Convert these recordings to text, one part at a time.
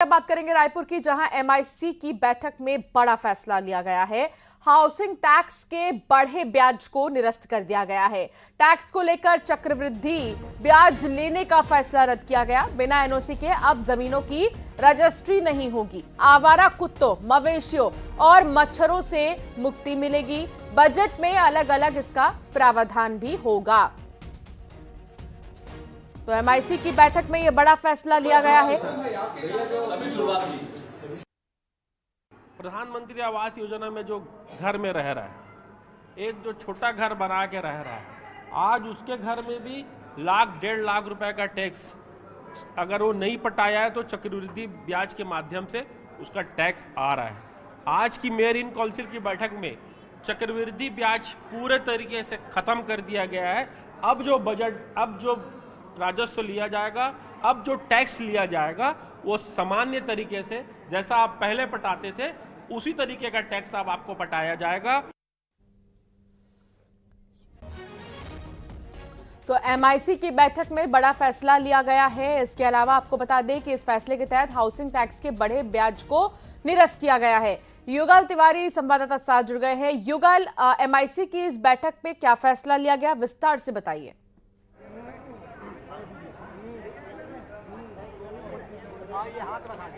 अब बात करेंगे रायपुर की जहां एमआईसी की बैठक में बड़ा फैसला लिया गया है हाउसिंग टैक्स के बढ़े ब्याज को निरस्त कर दिया गया है टैक्स को लेकर चक्रवृद्धि ब्याज लेने का फैसला रद्द किया गया बिना एनओसी के अब जमीनों की रजिस्ट्री नहीं होगी आवारा कुत्तों मवेशियों और मच्छरों से मुक्ति मिलेगी बजट में अलग अलग इसका प्रावधान भी होगा तो एमआईसी की बैठक में यह बड़ा फैसला लिया गया है प्रधानमंत्री आवास योजना में जो घर में रह रहा है एक जो छोटा घर बना के रह रहा है आज उसके घर में भी लाख डेढ़ लाख रुपए का टैक्स अगर वो नहीं पटाया है तो चक्रवृद्धि ब्याज के माध्यम से उसका टैक्स आ रहा है आज की मेयर इन काउंसिल की बैठक में चक्रवृद्धि ब्याज पूरे तरीके से खत्म कर दिया गया है अब जो बजट अब जो राजस्व लिया जाएगा अब जो टैक्स लिया जाएगा वो सामान्य तरीके से जैसा आप पहले पटाते थे उसी तरीके का टैक्स अब आपको पटाया जाएगा तो एमआईसी की बैठक में बड़ा फैसला लिया गया है इसके अलावा आपको बता दें कि इस फैसले के तहत हाउसिंग टैक्स के बड़े ब्याज को निरस्त किया गया है युगल तिवारी संवाददाता साथ जुड़ गए हैं युगल एमआईसी की इस बैठक में क्या फैसला लिया गया विस्तार से बताइए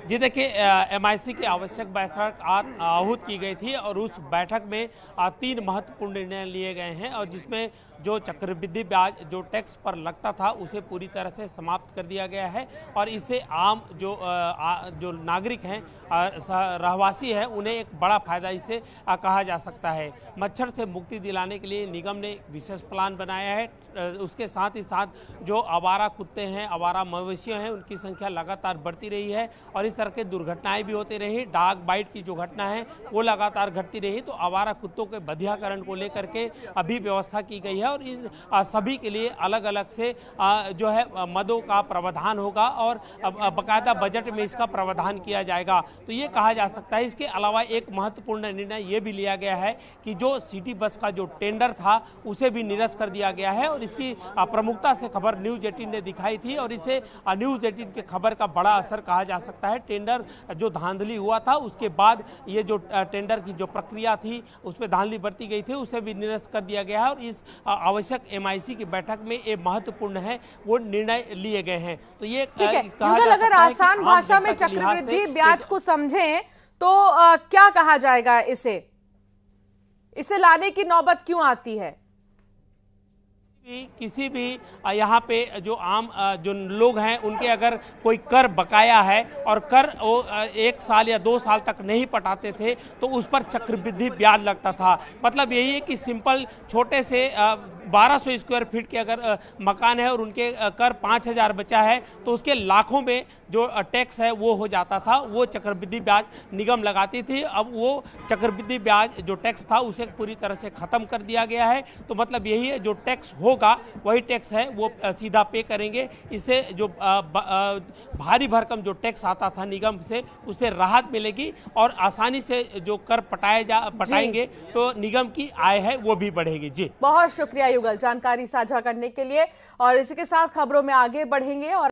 जी देखिए एमआईसी की आवश्यक बैठक आहूत की गई थी और उस बैठक में तीन महत्वपूर्ण निर्णय लिए गए हैं और जिसमें जो चक्रवृद्धि ब्याज जो टैक्स पर लगता था उसे पूरी तरह से समाप्त कर दिया गया है और इसे आम जो जो नागरिक हैं रहवासी हैं उन्हें एक बड़ा फायदा इसे कहा जा सकता है मच्छर से मुक्ति दिलाने के लिए निगम ने विशेष प्लान बनाया है उसके साथ ही साथ जो आवारा कुत्ते हैं आवारा मवेशियों हैं उनकी संख्या लगातार बढ़ती रही है रही है और इस तरह के दुर्घटनाएं भी होती रही डाक बाइट की जो घटना है वो लगातार घटती रही तो आवारा कुत्तों के बधियाकरण को लेकर के अभी व्यवस्था की गई है और इन सभी के लिए अलग अलग से जो है मदों का प्रावधान होगा और बाकायदा बजट में इसका प्रावधान किया जाएगा तो ये कहा जा सकता है इसके अलावा एक महत्वपूर्ण निर्णय ये भी लिया गया है कि जो सिटी बस का जो टेंडर था उसे भी निरस्त कर दिया गया है और इसकी प्रमुखता से खबर न्यूज एटीन ने दिखाई थी और इसे न्यूज एटीन के खबर का बड़ा असर कहा कहा जा सकता है टेंडर जो धांधली हुआ था उसके बाद ये जो टेंडर की जो प्रक्रिया थी उस पर धांधली बरती गई थी उसे भी निरस्त कर दिया गया है और इस आवश्यक एम की बैठक में ये महत्वपूर्ण है वो निर्णय लिए गए हैं तो ये अगर आसान भाषा में चक्रवृद्धि ब्याज को समझे तो क्या कहा जाएगा इसे इसे लाने की नौबत क्यों आती है किसी भी यहाँ पे जो आम जो लोग हैं उनके अगर कोई कर बकाया है और कर वो एक साल या दो साल तक नहीं पटाते थे तो उस पर चक्रवृद्धि ब्याज लगता था मतलब यही है कि सिंपल छोटे से 1200 स्क्वायर फीट के अगर मकान है और उनके कर 5000 बचा है तो उसके लाखों में जो टैक्स है वो हो जाता था वो चक्रवृद्धि ब्याज निगम लगाती थी अब वो चक्रवृद्धि ब्याज जो टैक्स था उसे पूरी तरह से ख़त्म कर दिया गया है तो मतलब यही है जो टैक्स होगा वही टैक्स है वो सीधा पे करेंगे इससे जो भारी भरकम जो टैक्स आता था निगम से उसे राहत मिलेगी और आसानी से जो कर पटाए जा पटाएंगे तो निगम की आय है वो भी बढ़ेगी जी बहुत शुक्रिया युगल जानकारी साझा करने के लिए और इसी के साथ खबरों में आगे बढ़ेंगे और